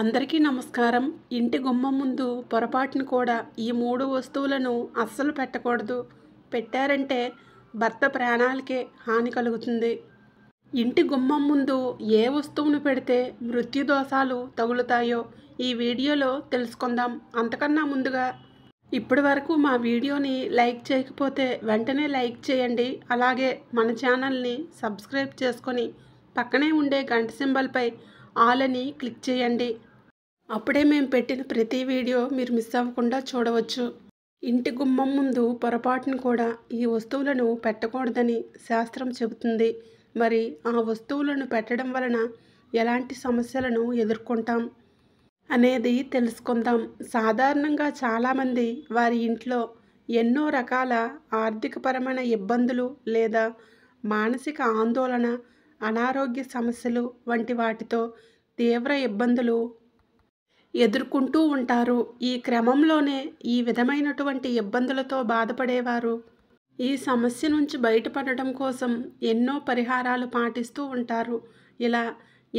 అందరికీ నమస్కారం ఇంటి గుమ్మం ముందు పొరపాటును కూడా ఈ మూడు వస్తువులను అస్సలు పెట్టకూడదు పెట్టారంటే భర్త ప్రాణాలకే హాని కలుగుతుంది ఇంటి గుమ్మం ముందు ఏ వస్తువును పెడితే మృత్యు దోషాలు తగులుతాయో ఈ వీడియోలో తెలుసుకుందాం అంతకన్నా ముందుగా ఇప్పటి వరకు మా వీడియోని లైక్ చేయకపోతే వెంటనే లైక్ చేయండి అలాగే మన ఛానల్ని సబ్స్క్రైబ్ చేసుకొని పక్కనే ఉండే గంట సింబల్పై ఆలని క్లిక్ చేయండి అప్పుడే మేము పెట్టిన ప్రతి వీడియో మీరు మిస్ అవ్వకుండా చూడవచ్చు ఇంటి గుమ్మం ముందు పొరపాటును కూడా ఈ వస్తువులను పెట్టకూడదని శాస్త్రం చెబుతుంది మరి ఆ వస్తువులను పెట్టడం వలన ఎలాంటి సమస్యలను ఎదుర్కొంటాం అనేది తెలుసుకుందాం సాధారణంగా చాలామంది వారి ఇంట్లో ఎన్నో రకాల ఆర్థికపరమైన ఇబ్బందులు లేదా మానసిక ఆందోళన అనారోగ్య సమస్యలు వంటి వాటితో తీవ్ర ఇబ్బందులు ఎదుర్కొంటూ ఉంటారు ఈ క్రమంలోనే ఈ విధమైనటువంటి ఇబ్బందులతో బాధపడేవారు ఈ సమస్య నుంచి బయటపడటం కోసం ఎన్నో పరిహారాలు పాటిస్తూ ఉంటారు ఇలా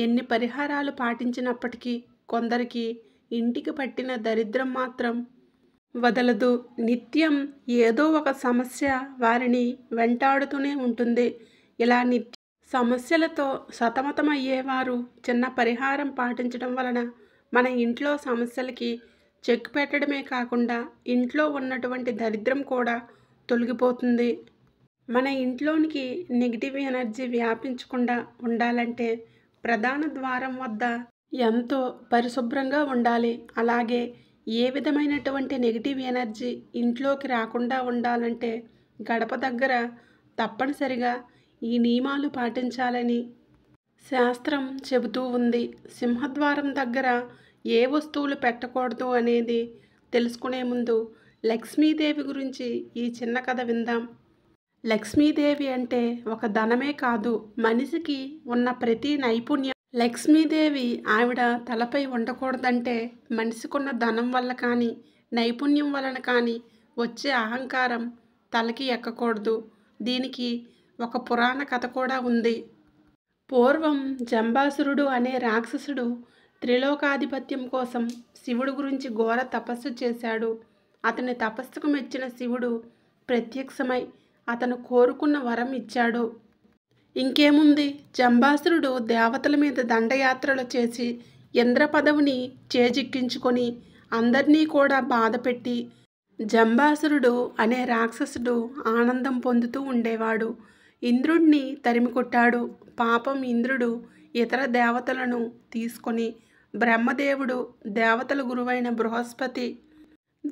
ఎన్ని పరిహారాలు పాటించినప్పటికీ కొందరికి ఇంటికి పట్టిన దరిద్రం మాత్రం వదలదు నిత్యం ఏదో ఒక సమస్య వారిని వెంటాడుతూనే ఉంటుంది ఇలా నిత్యం సమస్యలతో సతమతమయ్యేవారు చిన్న పరిహారం పాటించడం వలన మన ఇంట్లో సమస్యలకి చెక్ పెట్టడమే కాకుండా ఇంట్లో ఉన్నటువంటి దరిద్రం కూడా తొలగిపోతుంది మన ఇంట్లోనికి నెగిటివ్ ఎనర్జీ వ్యాపించకుండా ఉండాలంటే ప్రధాన ద్వారం వద్ద ఎంతో పరిశుభ్రంగా ఉండాలి అలాగే ఏ విధమైనటువంటి నెగిటివ్ ఎనర్జీ ఇంట్లోకి రాకుండా ఉండాలంటే గడప దగ్గర తప్పనిసరిగా ఈ నియమాలు పాటించాలని శాస్త్రం చెబుతూ ఉంది సింహద్వారం దగ్గర ఏ వస్తువులు పెట్టకూడదు అనేది తెలుసుకునే ముందు లక్ష్మీదేవి గురించి ఈ చిన్న కథ విందాం లక్ష్మీదేవి అంటే ఒక ధనమే కాదు మనిషికి ఉన్న ప్రతి నైపుణ్యం లక్ష్మీదేవి ఆవిడ తలపై ఉండకూడదంటే మనిషికున్న ధనం వల్ల కానీ నైపుణ్యం వలన కానీ వచ్చే అహంకారం తలకి ఎక్కకూడదు దీనికి ఒక పురాణ కథ కూడా ఉంది పూర్వం జంబాసురుడు అనే రాక్షసుడు త్రిలోకాధిపత్యం కోసం శివుడు గురించి ఘోర తపస్సు చేశాడు అతని తపస్సుకు మెచ్చిన శివుడు ప్రత్యక్షమై అతను కోరుకున్న వరం ఇచ్చాడు ఇంకేముంది జంబాసురుడు దేవతల మీద దండయాత్రలు చేసి ఇంద్ర పదవిని చేజిక్కించుకొని అందరినీ కూడా బాధపెట్టి జంబాసురుడు అనే రాక్షసుడు ఆనందం పొందుతూ ఉండేవాడు తరిమి తరిమికొట్టాడు పాపం ఇంద్రుడు ఇతర దేవతలను తీసుకొని బ్రహ్మదేవుడు దేవతల గురువైన బృహస్పతి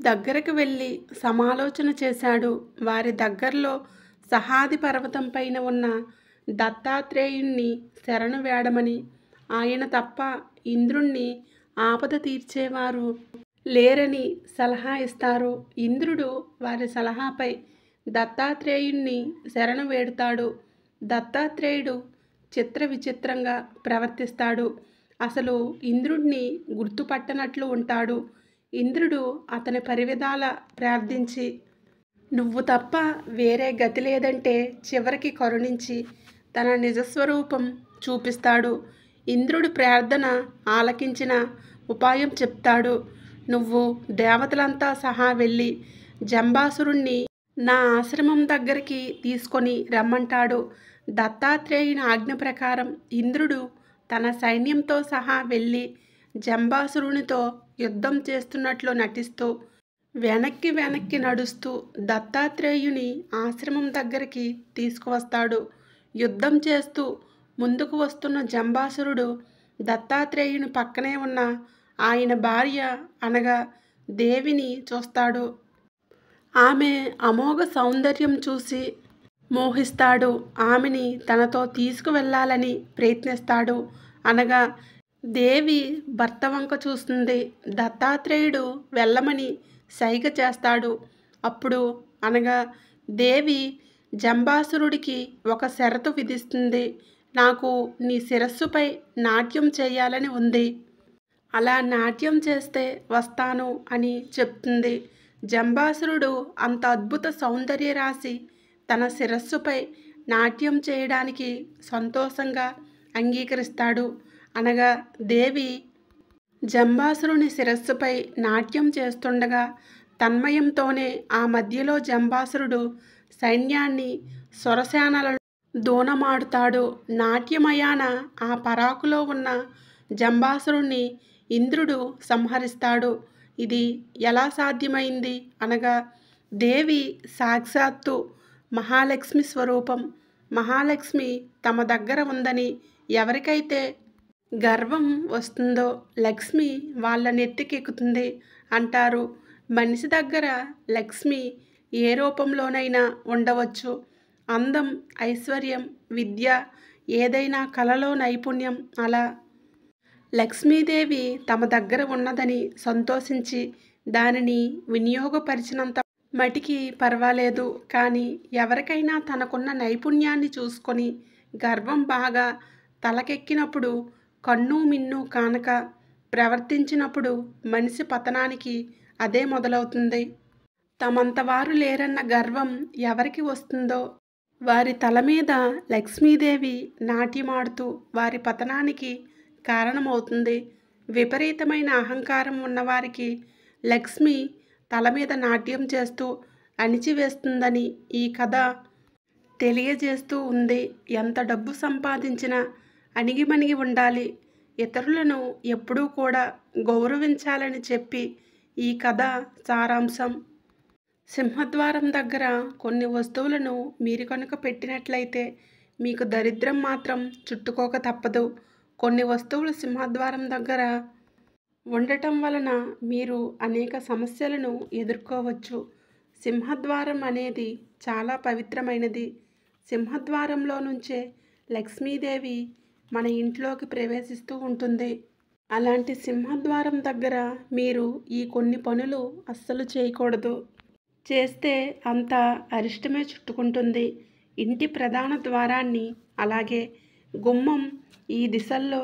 దగ్గరకు వెళ్ళి సమాలోచన చేశాడు వారి దగ్గరలో సహాది పర్వతం పైన ఉన్న దత్తాత్రేయుణ్ణి శరణు వేడమని ఆయన తప్ప ఇంద్రుణ్ణి ఆపద తీర్చేవారు లేరని సలహా ఇస్తారు ఇంద్రుడు వారి సలహాపై దత్తాత్రేయుణ్ణి శరణు వేడుతాడు దత్తాత్రేయుడు చిత్ర విచిత్రంగా ప్రవర్తిస్తాడు అసలు ఇంద్రుణ్ణి గుర్తుపట్టనట్లు ఉంటాడు ఇంద్రుడు అతని పరివిధాల ప్రార్థించి నువ్వు తప్ప వేరే గతి లేదంటే చివరికి కరుణించి తన నిజస్వరూపం చూపిస్తాడు ఇంద్రుడి ప్రార్థన ఆలకించిన ఉపాయం చెప్తాడు నువ్వు దేవతలంతా సహా వెళ్ళి జంబాసురుణ్ణి నా ఆశ్రమం దగ్గరికి తీసుకొని రమ్మంటాడు దత్తాత్రేయుని ఆజ్ఞ ప్రకారం ఇంద్రుడు తన సైన్యంతో సహా వెళ్ళి జంబాసురునితో యుద్ధం చేస్తున్నట్లు నటిస్తూ వెనక్కి వెనక్కి నడుస్తూ దత్తాత్రేయుని ఆశ్రమం దగ్గరికి తీసుకువస్తాడు యుద్ధం చేస్తూ ముందుకు వస్తున్న జంబాసురుడు దత్తాత్రేయుని పక్కనే ఉన్న ఆయన భార్య అనగా దేవిని చూస్తాడు ఆమె అమోఘ సౌందర్యం చూసి మోహిస్తాడు ఆమెని తనతో తీసుకువెళ్ళాలని ప్రయత్నిస్తాడు అనగా దేవి భర్త వంక చూస్తుంది దత్తాత్రేయుడు వెళ్ళమని సైగ చేస్తాడు అప్పుడు అనగా దేవి జంబాసురుడికి ఒక షరతు విధిస్తుంది నాకు నీ శిరస్సుపై నాట్యం చేయాలని ఉంది అలా నాట్యం చేస్తే వస్తాను అని చెప్తుంది జంబాసురుడు అంత అద్భుత సౌందర్య రాశి తన శిరస్సుపై నాట్యం చేయడానికి సంతోషంగా అంగీకరిస్తాడు అనగా దేవి జంబాసురుని శిరస్సుపై నాట్యం చేస్తుండగా తన్మయంతోనే ఆ మధ్యలో జంబాసురుడు సైన్యాన్ని స్వరశానలను దూనమాడుతాడు నాట్యమయాన ఆ పరాకులో ఉన్న జంబాసురుణ్ణి ఇంద్రుడు సంహరిస్తాడు ఇది ఎలా సాధ్యమైంది అనగా దేవి సాక్షాత్తు మహాలక్ష్మి స్వరూపం మహాలక్ష్మి తమ దగ్గర ఉందని ఎవరికైతే గర్వం వస్తుందో లక్ష్మి వాళ్ళ నెత్తికెక్కుతుంది అంటారు మనిషి దగ్గర లక్ష్మి ఏ రూపంలోనైనా ఉండవచ్చు అందం ఐశ్వర్యం విద్య ఏదైనా కళలో నైపుణ్యం అలా లక్ష్మీదేవి తమ దగ్గర ఉన్నదని సంతోషించి దానిని వినియోగపరిచినంత మటికి పర్వాలేదు కానీ ఎవరికైనా తనకున్న నైపుణ్యాన్ని చూసుకొని గర్వం బాగా తలకెక్కినప్పుడు కన్ను మిన్ను కానక ప్రవర్తించినప్పుడు మనిషి పతనానికి అదే మొదలవుతుంది తమంతవారు లేరన్న గర్వం ఎవరికి వస్తుందో వారి తల మీద లక్ష్మీదేవి నాట్యమాడుతూ వారి పతనానికి కారణమవుతుంది విపరీతమైన అహంకారం ఉన్నవారికి లక్ష్మి తల మీద నాట్యం చేస్తూ అణిచివేస్తుందని ఈ కథ తెలియజేస్తూ ఉంది ఎంత డబ్బు సంపాదించినా అణిగిమణిగి ఉండాలి ఇతరులను ఎప్పుడూ కూడా గౌరవించాలని చెప్పి ఈ కథ సారాంశం సింహద్వారం దగ్గర కొన్ని వస్తువులను మీరు కనుక పెట్టినట్లయితే మీకు దరిద్రం మాత్రం చుట్టుకోక తప్పదు కొన్ని వస్తువులు సింహద్వారం దగ్గర ఉండటం వలన మీరు అనేక సమస్యలను ఎదుర్కోవచ్చు సింహద్వారం అనేది చాలా పవిత్రమైనది సింహద్వారంలో నుంచే లక్ష్మీదేవి మన ఇంట్లోకి ప్రవేశిస్తూ ఉంటుంది అలాంటి సింహద్వారం దగ్గర మీరు ఈ కొన్ని పనులు అస్సలు చేయకూడదు చేస్తే అంత అరిష్టమే చుట్టుకుంటుంది ఇంటి ప్రధాన ద్వారాన్ని అలాగే గుమ్మం ఈ దిశల్లో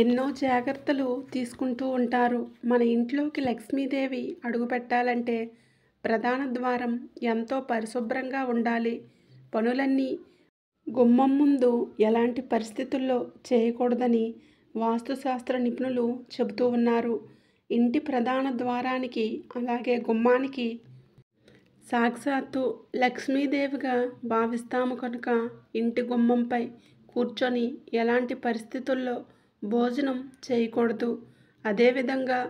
ఎన్నో జాగ్రత్తలు తీసుకుంటూ ఉంటారు మన ఇంట్లోకి లక్ష్మీదేవి అడుగు పెట్టాలంటే ప్రధాన ద్వారం ఎంతో పరిశుభ్రంగా ఉండాలి పనులన్నీ గుమ్మం ముందు ఎలాంటి పరిస్థితుల్లో చేయకూడదని వాస్తుశాస్త్ర నిపుణులు చెబుతూ ఉన్నారు ఇంటి ప్రధాన ద్వారానికి అలాగే గుమ్మానికి సాక్షాత్తు లక్ష్మీదేవిగా భావిస్తాము కనుక ఇంటి గుమ్మంపై కూర్చొని ఎలాంటి పరిస్థితుల్లో భోజనం చేయకూడదు అదేవిధంగా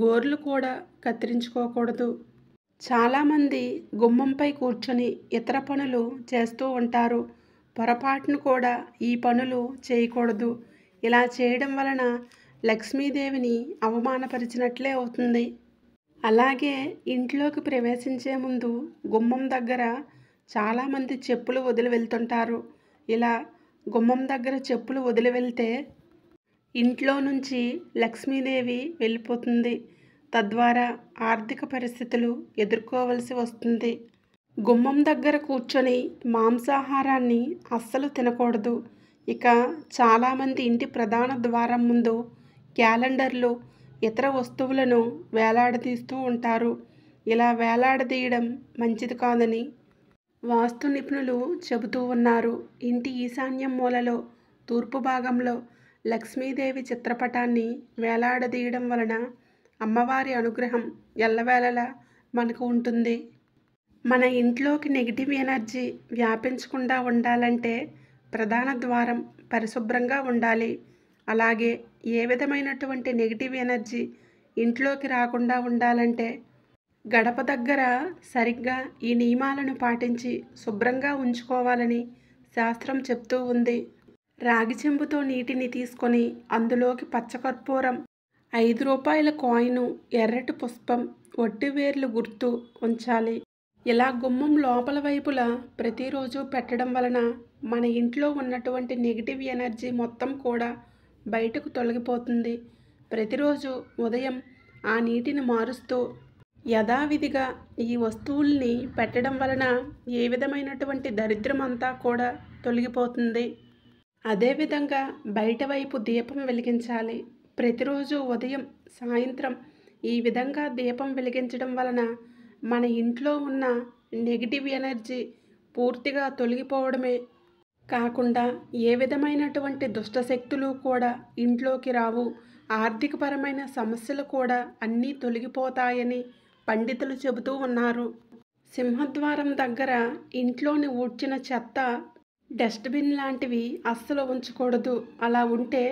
గోర్లు కూడా కత్తిరించుకోకూడదు చాలామంది గుమ్మంపై కూర్చొని ఇతర పనులు చేస్తూ ఉంటారు పొరపాటును కూడా ఈ పనులు చేయకూడదు ఇలా చేయడం వలన లక్ష్మీదేవిని అవమానపరిచినట్లే అవుతుంది అలాగే ఇంట్లోకి ప్రవేశించే ముందు గుమ్మం దగ్గర చాలామంది చెప్పులు వదిలి వెళ్తుంటారు ఇలా గుమ్మం దగ్గర చెప్పులు వదిలి వెళ్తే ఇంట్లో నుంచి లక్ష్మీదేవి వెళ్ళిపోతుంది తద్వారా ఆర్థిక పరిస్థితులు ఎదుర్కోవలసి వస్తుంది గుమ్మం దగ్గర కూర్చొని మాంసాహారాన్ని అస్సలు తినకూడదు ఇక చాలామంది ఇంటి ప్రధాన ద్వారం ముందు క్యాలెండర్లు ఇతర వస్తువులను వేలాడదీస్తూ ఉంటారు ఇలా వేలాడదీయడం మంచిది కాదని వాస్తు నిపుణులు చెబుతూ ఉన్నారు ఇంటి ఈశాన్యం మూలలో తూర్పు భాగంలో లక్ష్మీదేవి చిత్రపటాన్ని వేలాడదీయడం వలన అమ్మవారి అనుగ్రహం ఎల్లవేళలా మనకు ఉంటుంది మన ఇంట్లోకి నెగిటివ్ ఎనర్జీ వ్యాపించకుండా ఉండాలంటే ప్రధాన ద్వారం పరిశుభ్రంగా ఉండాలి అలాగే ఏ విధమైనటువంటి నెగిటివ్ ఎనర్జీ ఇంట్లోకి రాకుండా ఉండాలంటే గడప దగ్గర సరిగ్గా ఈ నియమాలను పాటించి శుభ్రంగా ఉంచుకోవాలని శాస్త్రం చెప్తూ ఉంది రాగి చెంబుతో నీటిని తీసుకొని అందులోకి పచ్చకర్పూరం ఐదు రూపాయల కాయిను ఎర్రటి పుష్పం వట్టివేర్లు గుర్తు ఉంచాలి ఇలా గుమ్మం లోపల వైపులా ప్రతిరోజు పెట్టడం వలన మన ఇంట్లో ఉన్నటువంటి నెగిటివ్ ఎనర్జీ మొత్తం కూడా బయటకు తొలగిపోతుంది ప్రతిరోజు ఉదయం ఆ నీటిని మారుస్తూ యథావిధిగా ఈ వస్తువుల్ని పెట్టడం వలన ఏ విధమైనటువంటి దరిద్రం అంతా కూడా తొలగిపోతుంది అదేవిధంగా బయట వైపు దీపం వెలిగించాలి ప్రతిరోజు ఉదయం సాయంత్రం ఈ విధంగా దీపం వెలిగించడం వలన మన ఇంట్లో ఉన్న నెగిటివ్ ఎనర్జీ పూర్తిగా తొలగిపోవడమే కాకుండా ఏ విధమైనటువంటి దుష్టశక్తులు కూడా ఇంట్లోకి రావు ఆర్థికపరమైన సమస్యలు కూడా అన్నీ తొలగిపోతాయని పండితులు చెబుతూ ఉన్నారు సింహద్వారం దగ్గర ఇంట్లోని ఊడ్చిన చెత్త డస్ట్బిన్ లాంటివి అస్సలు ఉంచకూడదు అలా ఉంటే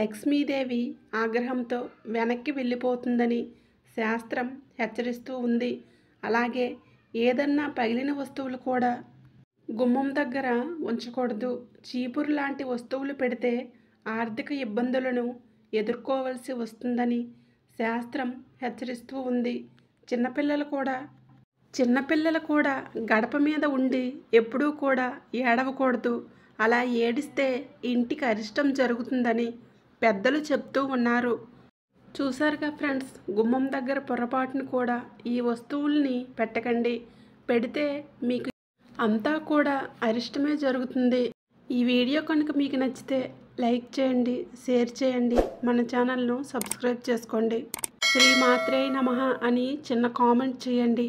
లక్ష్మీదేవి ఆగ్రహంతో వెనక్కి వెళ్ళిపోతుందని శాస్త్రం హెచ్చరిస్తూ ఉంది అలాగే ఏదన్నా పగిలిన వస్తువులు కూడా గుమ్మం దగ్గర ఉంచకూడదు చీపురు లాంటి వస్తువులు పెడితే ఆర్థిక ఇబ్బందులను ఎదుర్కోవలసి వస్తుందని శాస్త్రం హెచ్చరిస్తూ ఉంది చిన్నపిల్లలు కూడా చిన్నపిల్లలు కూడా గడప మీద ఉండి ఎప్పుడూ కూడా ఏడవకూడదు అలా ఏడిస్తే ఇంటికి అరిష్టం జరుగుతుందని పెద్దలు చెప్తూ ఉన్నారు చూశారుగా ఫ్రెండ్స్ గుమ్మం దగ్గర పొరపాటును కూడా ఈ వస్తువుల్ని పెట్టకండి పెడితే మీకు అంతా కూడా అరిష్టమే జరుగుతుంది ఈ వీడియో కనుక మీకు నచ్చితే లైక్ చేయండి షేర్ చేయండి మన ఛానల్ను సబ్స్క్రైబ్ చేసుకోండి శ్రీమాత్రే నమ అని చిన్న కామెంట్ చేయండి